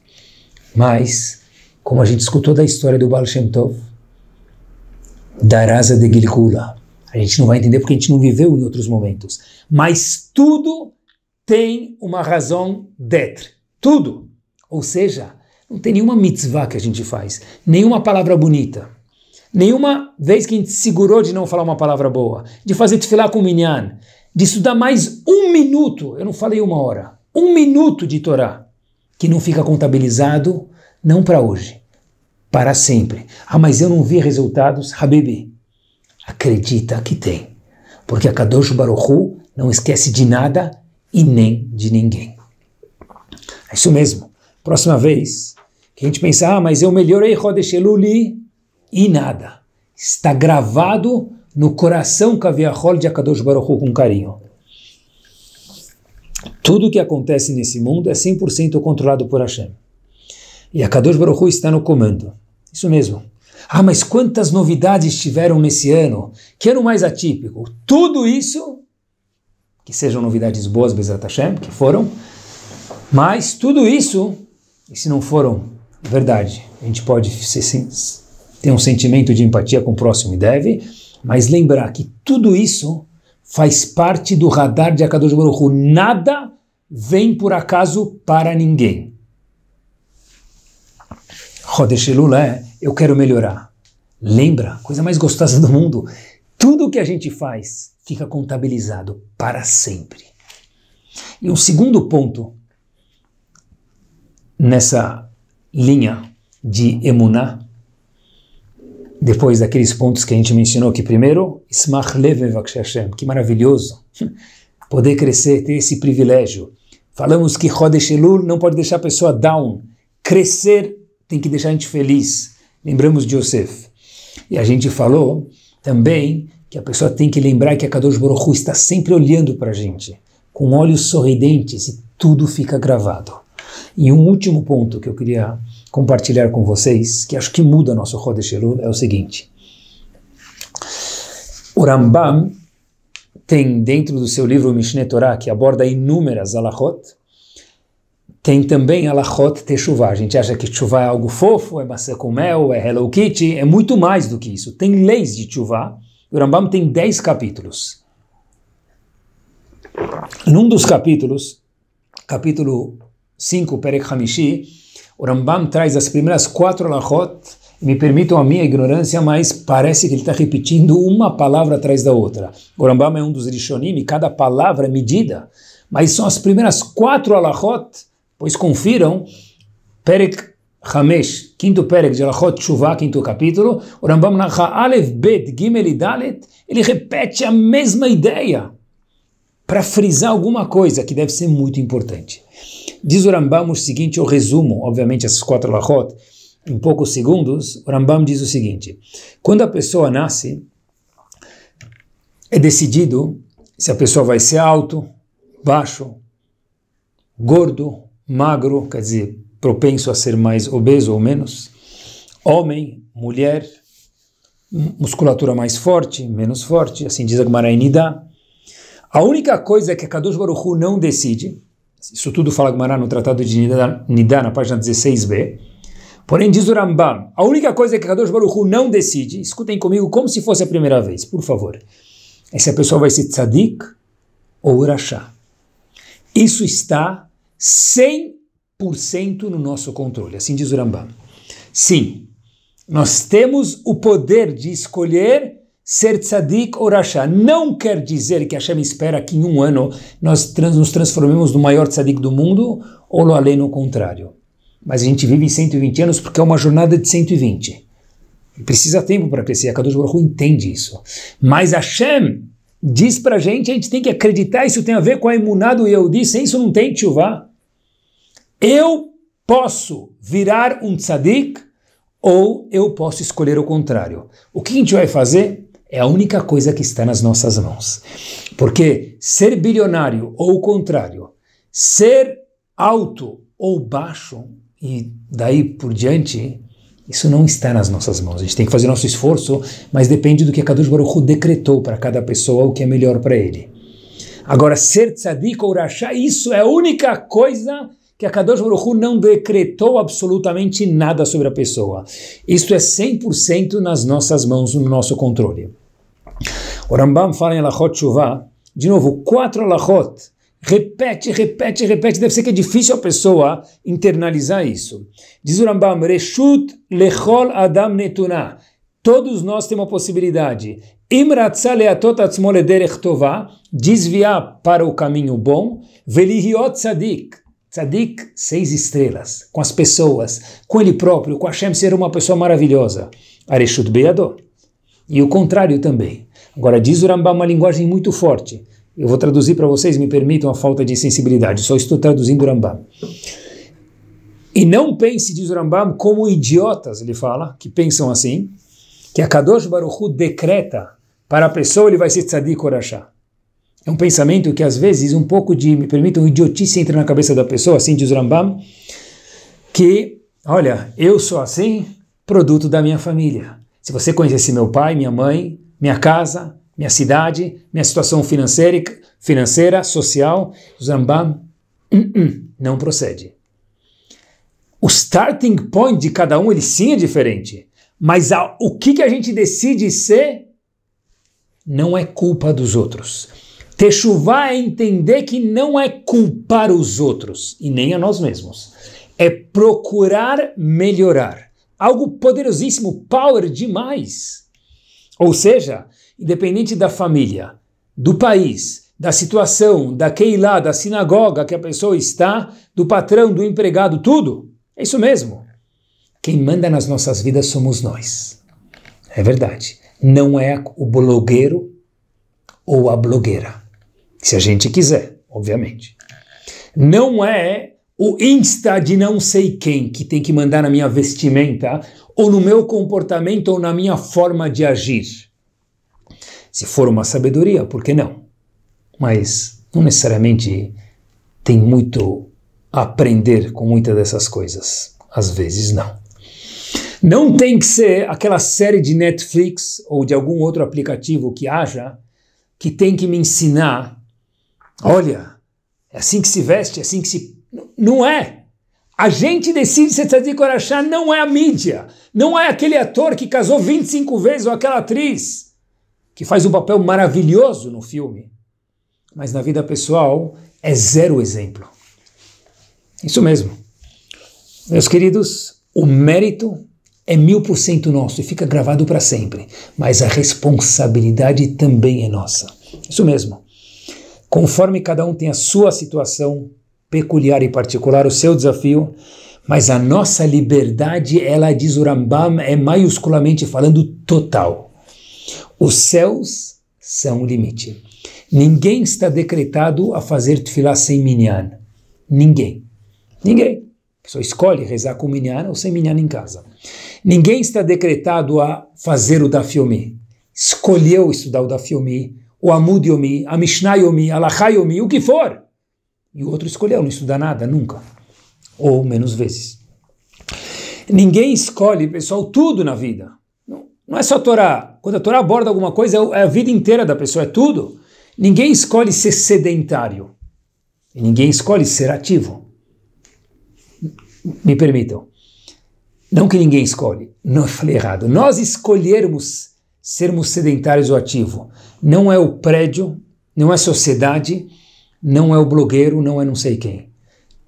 Mas, como a gente escutou da história do Baal Shem Tov, da Rasa de Gilgula, a gente não vai entender porque a gente não viveu em outros momentos. Mas tudo tem uma razão d'être. Tudo. Ou seja, não tem nenhuma mitzvah que a gente faz, nenhuma palavra bonita, nenhuma vez que a gente segurou de não falar uma palavra boa, de fazer filar com minyan, de estudar mais um minuto, eu não falei uma hora, um minuto de Torá, que não fica contabilizado, não para hoje, para sempre. Ah, mas eu não vi resultados, Habibi. Acredita que tem, porque a Kadosh Baruchu não esquece de nada e nem de ninguém. É isso mesmo. Próxima vez que a gente pensar, ah, mas eu melhorei Rodesh e nada. Está gravado no coração Kaviahol de Akadosh Baruch Hu, com carinho. Tudo o que acontece nesse mundo é 100% controlado por Hashem. E Akadosh Baruch Hu está no comando. Isso mesmo. Ah, mas quantas novidades tiveram nesse ano? Que ano mais atípico? Tudo isso que sejam novidades boas, Bezerra Hashem, que foram, mas tudo isso, e se não foram verdade, a gente pode ter um sentimento de empatia com o próximo e deve, mas lembrar que tudo isso faz parte do radar de Akadosh Baruch Hu. Nada vem por acaso para ninguém. Rodesh Elul é, eu quero melhorar. Lembra, coisa mais gostosa do mundo, tudo que a gente faz fica contabilizado para sempre. E um segundo ponto nessa linha de Emuná, depois daqueles pontos que a gente mencionou aqui primeiro, Ismach Leve que maravilhoso poder crescer, ter esse privilégio. Falamos que Rodesh Elul não pode deixar a pessoa down, crescer tem que deixar a gente feliz. Lembramos de Yosef. E a gente falou também que a pessoa tem que lembrar que a Kadosh Baruch está sempre olhando para a gente, com olhos sorridentes, e tudo fica gravado. E um último ponto que eu queria compartilhar com vocês, que acho que muda nosso Rodesh Elul, é o seguinte. O Rambam tem dentro do seu livro Mishneh Torah, que aborda inúmeras alahot, tem também alahot techuvá. A gente acha que chuvá é algo fofo, é maçã com mel, é Hello Kitty, é muito mais do que isso. Tem leis de chuvá o Rambam tem dez capítulos. Num dos capítulos, capítulo 5, Perek Hamishi, o Rambam traz as primeiras quatro alahot, me permitam a minha ignorância, mas parece que ele está repetindo uma palavra atrás da outra. O Rambam é um dos Rishonim e cada palavra é medida, mas são as primeiras quatro lahot, pois confiram, Perek Hamesh, quinto Perek de Lachot Shuvah, quinto capítulo, o Rambam narra alef Bet, Gimel e Dalet, ele repete a mesma ideia para frisar alguma coisa que deve ser muito importante. Diz o Rambam o seguinte, eu resumo, obviamente, essas quatro Lachot, em poucos segundos, o Rambam diz o seguinte, quando a pessoa nasce, é decidido se a pessoa vai ser alto, baixo, gordo, magro, quer dizer, propenso a ser mais obeso ou menos, homem, mulher, musculatura mais forte, menos forte, assim diz Agmará Nidá. A única coisa é que a Kadosh Baruchu não decide, isso tudo fala Agmará no Tratado de Nidá, na página 16b, porém diz o Rambam, a única coisa é que a Kadosh Baruchu não decide, escutem comigo como se fosse a primeira vez, por favor, é se a pessoa vai ser tzadik ou urachá. Isso está sem no nosso controle. Assim diz o Rambam. Sim, nós temos o poder de escolher ser tzadik ou rasha. Não quer dizer que Hashem espera que em um ano nós trans, nos transformemos no maior tzadik do mundo ou no além no contrário. Mas a gente vive 120 anos porque é uma jornada de 120. E precisa tempo para crescer. A Kadosh Baruch entende isso. Mas Hashem diz para a gente, a gente tem que acreditar, isso tem a ver com a imunado e eu disse, isso não tem tchuvah. Eu posso virar um tzadik ou eu posso escolher o contrário. O que a gente vai fazer é a única coisa que está nas nossas mãos. Porque ser bilionário ou o contrário, ser alto ou baixo e daí por diante, isso não está nas nossas mãos. A gente tem que fazer nosso esforço, mas depende do que a Baruch Baruchu decretou para cada pessoa o que é melhor para ele. Agora, ser tzadik ou rachá, isso é a única coisa que a Kadosh Baruch não decretou absolutamente nada sobre a pessoa. Isto é 100% nas nossas mãos, no nosso controle. O Rambam fala em Alachot Shuvah, de novo, quatro Alachot, repete, repete, repete, deve ser que é difícil a pessoa internalizar isso. Diz o Rambam, Reshut Lechol Adam Netunah, todos nós temos a possibilidade, desviar para o caminho bom, velihiot sadik, Tzadik, seis estrelas, com as pessoas, com ele próprio, com Hashem ser uma pessoa maravilhosa. Areshut Beyador. E o contrário também. Agora, diz o Rambam uma linguagem muito forte. Eu vou traduzir para vocês, me permitam a falta de sensibilidade, só estou traduzindo o Rambam. E não pense, diz o Rambam, como idiotas, ele fala, que pensam assim, que a Kadosh Baruchu decreta para a pessoa ele vai ser tzadik orashah. É um pensamento que às vezes um pouco de, me permitam, idiotice entra na cabeça da pessoa, assim diz Rambam, que, olha, eu sou assim, produto da minha família. Se você conhecesse meu pai, minha mãe, minha casa, minha cidade, minha situação financeira, financeira social, Rambam, uh -uh, não procede. O starting point de cada um, ele sim é diferente. Mas a, o que, que a gente decide ser não é culpa dos outros. Techuvá é entender que não é culpar os outros e nem a nós mesmos. É procurar melhorar. Algo poderosíssimo, power demais. Ou seja, independente da família, do país, da situação, da lá, da sinagoga que a pessoa está, do patrão, do empregado, tudo. É isso mesmo. Quem manda nas nossas vidas somos nós. É verdade. Não é o blogueiro ou a blogueira. Se a gente quiser, obviamente. Não é o insta de não sei quem que tem que mandar na minha vestimenta, ou no meu comportamento, ou na minha forma de agir. Se for uma sabedoria, por que não? Mas não necessariamente tem muito a aprender com muitas dessas coisas. Às vezes, não. Não tem que ser aquela série de Netflix ou de algum outro aplicativo que haja que tem que me ensinar Olha, é assim que se veste, é assim que se. Não é! A gente decide se Tzadik Orachá não é a mídia, não é aquele ator que casou 25 vezes ou aquela atriz que faz um papel maravilhoso no filme, mas na vida pessoal é zero exemplo. Isso mesmo. Meus queridos, o mérito é mil por cento nosso e fica gravado para sempre, mas a responsabilidade também é nossa. Isso mesmo. Conforme cada um tem a sua situação peculiar e particular, o seu desafio, mas a nossa liberdade, ela diz o Rambam, é maiusculamente falando total. Os céus são o limite. Ninguém está decretado a fazer tefilá sem minyan. Ninguém. Ninguém. A pessoa escolhe rezar com minyan ou sem minyan em casa. Ninguém está decretado a fazer o da filme. Escolheu estudar o da filme o Amud Yomi, a Mishnah Yomi, a Yomi, o que for. E o outro escolheu não estudar nada, nunca. Ou menos vezes. Ninguém escolhe, pessoal, tudo na vida. Não, não é só a Torá. Quando a Torá aborda alguma coisa, é, é a vida inteira da pessoa, é tudo. Ninguém escolhe ser sedentário. E ninguém escolhe ser ativo. Me permitam. Não que ninguém escolhe. Não, eu falei errado. Nós escolhermos sermos sedentários ou ativo. Não é o prédio, não é a sociedade, não é o blogueiro, não é não sei quem.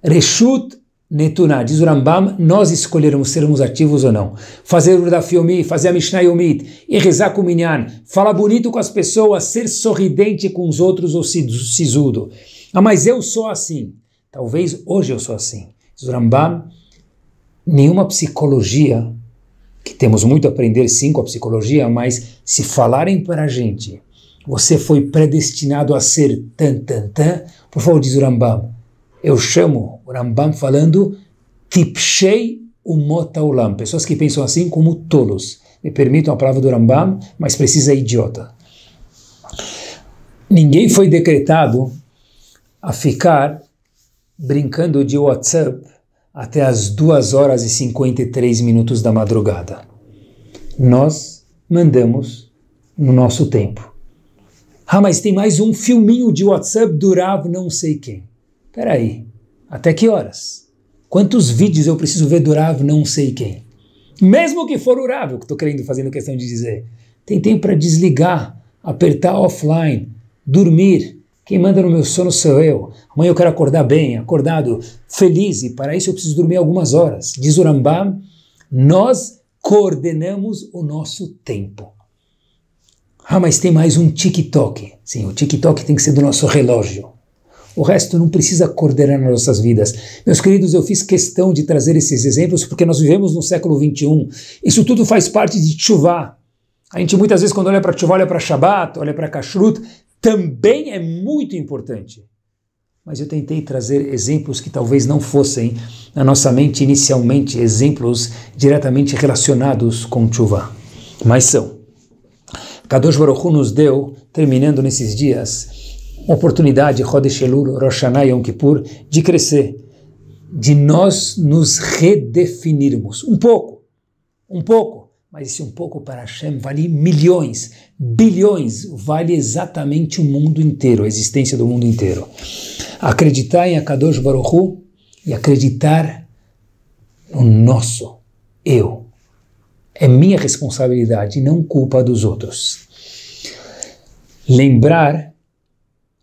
Reshut Netuná, diz o Rambam, nós escolheremos sermos ativos ou não. Fazer o Daf fazer a Mishnah Yomit, e rezar com o Minyan, falar bonito com as pessoas, ser sorridente com os outros ou sisudo. Ah, mas eu sou assim. Talvez hoje eu sou assim. Diz o Rambam, nenhuma psicologia que temos muito a aprender sim com a psicologia, mas se falarem para a gente, você foi predestinado a ser tan tan tan, por favor diz o Rambam. Eu chamo o Rambam falando tipshei umotaulam, pessoas que pensam assim como tolos. Me permitam a palavra do Rambam, mas precisa idiota. Ninguém foi decretado a ficar brincando de WhatsApp até as 2 horas e 53 minutos da madrugada. Nós mandamos no nosso tempo. Ah, mas tem mais um filminho de WhatsApp durável não sei quem. Peraí, até que horas? Quantos vídeos eu preciso ver durável não sei quem? Mesmo que for durável, que estou querendo, fazer questão de dizer. Tem tempo para desligar, apertar offline, dormir, quem manda no meu sono sou eu. Amanhã eu quero acordar bem, acordado, feliz, e para isso eu preciso dormir algumas horas. Diz o nós coordenamos o nosso tempo. Ah, mas tem mais um TikTok. Sim, o TikTok tem que ser do nosso relógio. O resto não precisa coordenar nas nossas vidas. Meus queridos, eu fiz questão de trazer esses exemplos porque nós vivemos no século XXI. Isso tudo faz parte de Chuvá. A gente muitas vezes, quando olha para chuva, olha para Shabat, olha para Kashrut, também é muito importante. Mas eu tentei trazer exemplos que talvez não fossem na nossa mente inicialmente exemplos diretamente relacionados com chuva, mas são. Kadosh Baruch Hu nos deu, terminando nesses dias, oportunidade, Rosh Elul, Rosh Yom Kippur, de crescer, de nós nos redefinirmos um pouco, um pouco mas esse um pouco para Hashem vale milhões, bilhões, vale exatamente o mundo inteiro, a existência do mundo inteiro. Acreditar em Akadosh Baruch Hu e acreditar no nosso eu. É minha responsabilidade, não culpa dos outros. Lembrar,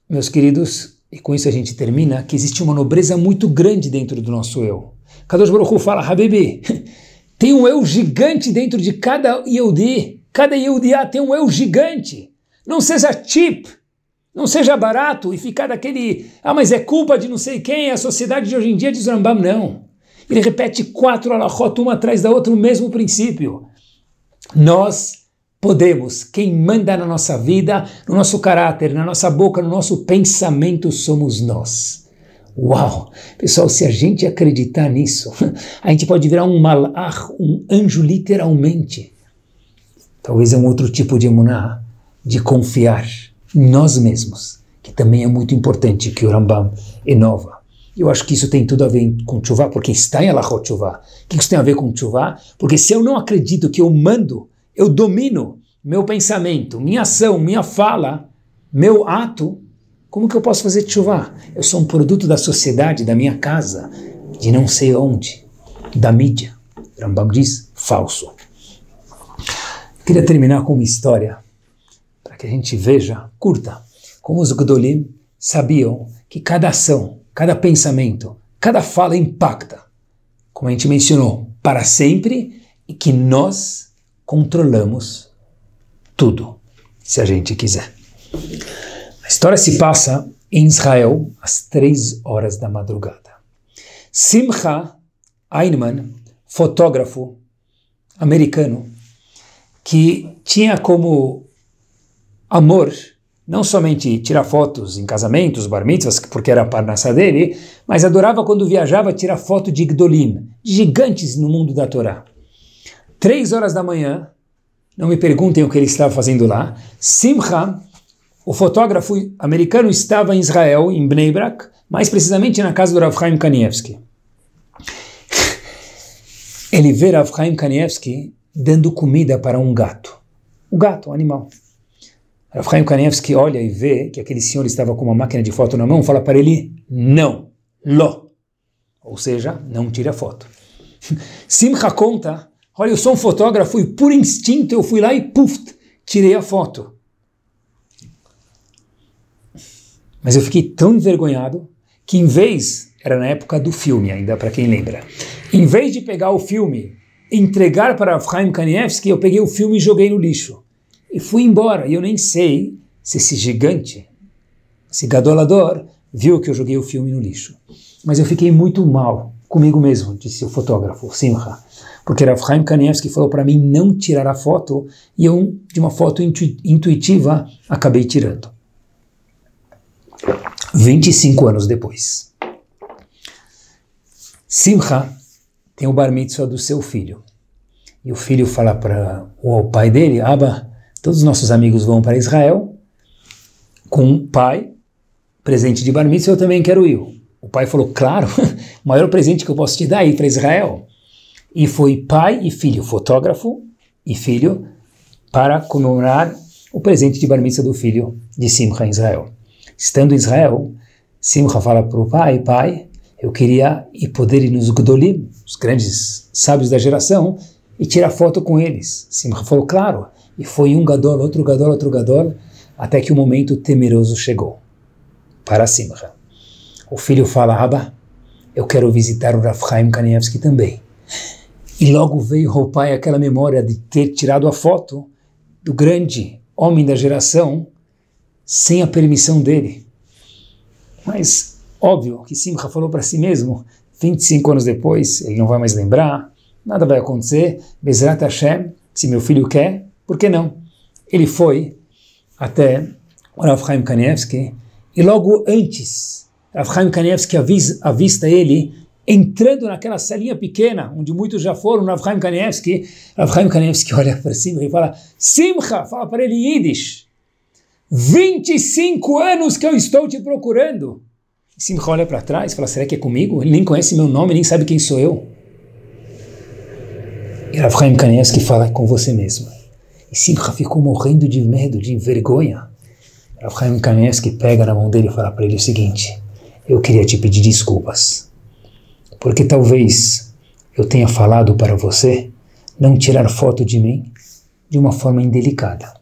meus queridos, e com isso a gente termina, que existe uma nobreza muito grande dentro do nosso eu. Kadosh Baruch Hu fala, Habibi, tem um eu gigante dentro de cada Yehudi. Cada Yehudiá tem um eu gigante. Não seja cheap, não seja barato e ficar daquele, ah, mas é culpa de não sei quem, é a sociedade de hoje em dia diz Rambam, não. Ele repete quatro alahot, uma atrás da outra, o mesmo princípio. Nós podemos, quem manda na nossa vida, no nosso caráter, na nossa boca, no nosso pensamento somos nós. Uau! Pessoal, se a gente acreditar nisso, a gente pode virar um malach, um anjo literalmente. Talvez é um outro tipo de emuná, de confiar em nós mesmos, que também é muito importante que o Rambam inova. Eu acho que isso tem tudo a ver com Chuvá, porque está em Allah Chuvá. O que isso tem a ver com Chuvá? Porque se eu não acredito que eu mando, eu domino meu pensamento, minha ação, minha fala, meu ato, como que eu posso fazer chuva? Eu sou um produto da sociedade, da minha casa, de não sei onde, da mídia. Rambam diz falso. Queria terminar com uma história para que a gente veja, curta, como os Gdolim sabiam que cada ação, cada pensamento, cada fala impacta, como a gente mencionou, para sempre e que nós controlamos tudo, se a gente quiser. A história se passa em Israel às três horas da madrugada. Simcha Einman, fotógrafo americano, que tinha como amor não somente tirar fotos em casamentos, bar mitzvahs, porque era a parnassá dele, mas adorava quando viajava tirar foto de Igdolim, gigantes no mundo da Torá. Três horas da manhã, não me perguntem o que ele estava fazendo lá, Simcha o fotógrafo americano estava em Israel, em Bnei Brak, mais precisamente na casa do Rav Chaim Kanievski. Ele vê Rav Chaim Kanievski dando comida para um gato. O gato, o animal. Rav Chaim Kanievski olha e vê que aquele senhor estava com uma máquina de foto na mão, fala para ele, não, lo. Ou seja, não tira foto. Simcha conta, olha, eu sou um fotógrafo e por instinto eu fui lá e puf, tirei a foto. Mas eu fiquei tão envergonhado que, em vez, era na época do filme, ainda para quem lembra, em vez de pegar o filme e entregar para Chaim Kanievski, eu peguei o filme e joguei no lixo. E fui embora. E eu nem sei se esse gigante, esse gadolador, viu que eu joguei o filme no lixo. Mas eu fiquei muito mal comigo mesmo, disse o fotógrafo, Simcha. Porque era Chaim Kanievski falou para mim não tirar a foto e eu, de uma foto intu intuitiva, acabei tirando. 25 anos depois. Simcha tem o bar mitzvah do seu filho. E o filho fala para o pai dele, Abba, todos os nossos amigos vão para Israel com um pai, presente de bar mitzvah, eu também quero ir. O pai falou, claro, o maior presente que eu posso te dar é ir para Israel. E foi pai e filho, fotógrafo e filho, para comemorar o presente de bar mitzvah do filho de Simcha em Israel. Estando em Israel, Simcha fala para o pai, pai, eu queria ir poder ir nos Gdolim, os grandes sábios da geração, e tirar foto com eles. Simcha falou, claro, e foi um gadol, outro gadol, outro gadol, até que o momento temeroso chegou para Simcha. O filho fala, Abba, eu quero visitar o Rav Chaim Kanievski também. E logo veio ao pai aquela memória de ter tirado a foto do grande homem da geração sem a permissão dele. Mas, óbvio, que Simcha falou para si mesmo, 25 anos depois, ele não vai mais lembrar, nada vai acontecer, Bezrat Hashem, se meu filho quer, por que não? Ele foi até Rav Chaim Kanievski, e logo antes, Rav Chaim Kanievski avisa, avista ele entrando naquela salinha pequena, onde muitos já foram, Rav Chaim Kanievski. Rav Chaim Kanievski olha para cima e fala, Simcha, fala para ele Yiddish. 25 anos que eu estou te procurando. Simcha olha para trás e fala: será que é comigo? Ele nem conhece meu nome, nem sabe quem sou eu. E Rav Chaim Kanievski fala: é com você mesmo. E Simcha ficou morrendo de medo, de vergonha. Rav Chaim Kanievski pega na mão dele e fala para ele o seguinte: eu queria te pedir desculpas, porque talvez eu tenha falado para você não tirar foto de mim de uma forma indelicada.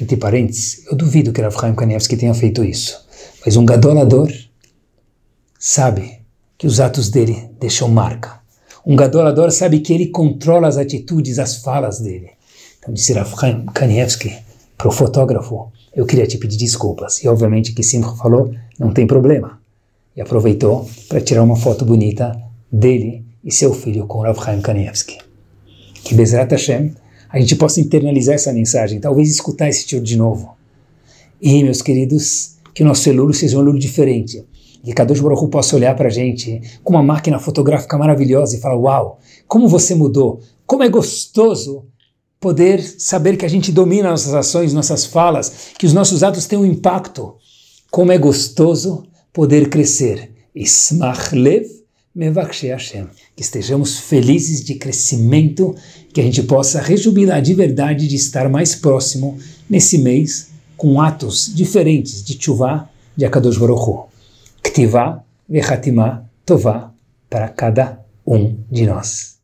Entre parênteses, eu duvido que Rav Chaim Kanievski tenha feito isso. Mas um gadolador sabe que os atos dele deixam marca. Um gadolador sabe que ele controla as atitudes, as falas dele. Então disse Rav Chaim Kanievski para o fotógrafo, eu queria te pedir desculpas. E obviamente que Simcha falou, não tem problema. E aproveitou para tirar uma foto bonita dele e seu filho com Rav Chaim Kanievski. Que bezerra, Hashem a gente possa internalizar essa mensagem, talvez escutar esse tiro de novo. E, meus queridos, que o nosso celular seja um olho diferente. E Kadosh Baruch possa olhar para a gente com uma máquina fotográfica maravilhosa e falar: Uau, como você mudou! Como é gostoso poder saber que a gente domina nossas ações, nossas falas, que os nossos atos têm um impacto. Como é gostoso poder crescer. Ismach Lev Mevakshi Hashem. Que estejamos felizes de crescimento, que a gente possa rejubilar de verdade de estar mais próximo nesse mês com atos diferentes de Tchuvá de Akadosh Baruch Hu. Ktivá Vechatimá Tová para cada um de nós.